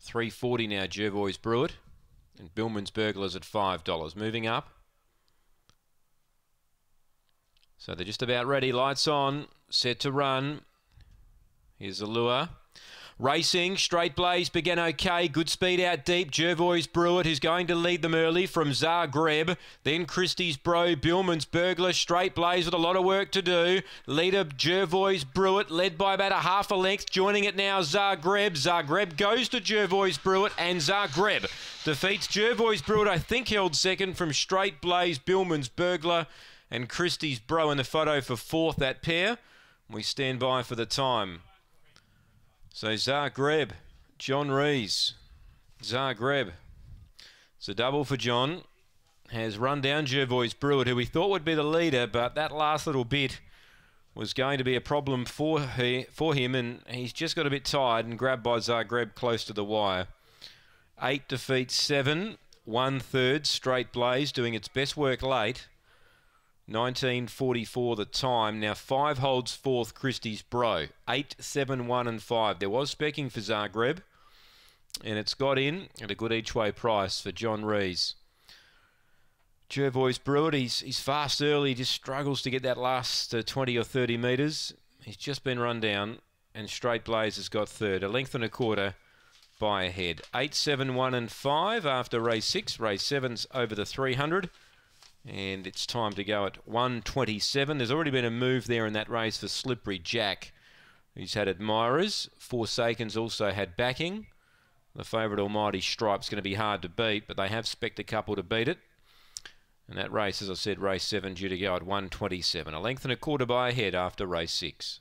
Three forty now. Jervois Brewitt and Billman's Burglars at five dollars. Moving up. So they're just about ready. Lights on, set to run. Here's the lure. Racing, straight blaze began okay. Good speed out deep. Jervois Brewitt, who's going to lead them early from Zagreb. Then Christie's Bro, Billman's Burglar, straight blaze with a lot of work to do. Leader Jervois Brewitt, led by about a half a length. Joining it now, Zagreb. Zagreb goes to Jervois Brewitt, and Zagreb defeats Jervois Brewitt, I think held second from straight blaze, Billman's Burglar, and Christie's Bro in the photo for fourth, that pair. We stand by for the time. So Zagreb, John Rees. Zagreb. It's a double for John. Has run down Jervois Brewer, who we thought would be the leader, but that last little bit was going to be a problem for, he, for him, and he's just got a bit tired and grabbed by Zagreb close to the wire. Eight defeats, seven, one third, straight blaze, doing its best work late. 1944 the time. Now five holds fourth Christie's Bro. Eight, seven, one, and five. There was specking for Zagreb, and it's got in at a good each way price for John Rees. Jervois Brewitt, he's, he's fast early, just struggles to get that last uh, 20 or 30 metres. He's just been run down, and Straight Blaze has got third. A length and a quarter by a head. 8, 7, 1, and 5 after race 6. Race 7's over the 300. And it's time to go at 127. There's already been a move there in that race for Slippery Jack. He's had admirers. Forsaken's also had backing. The favourite Almighty Stripe's going to be hard to beat, but they have specked a couple to beat it. And that race, as I said, race 7 due to go at 127. A length and a quarter by a head after race 6.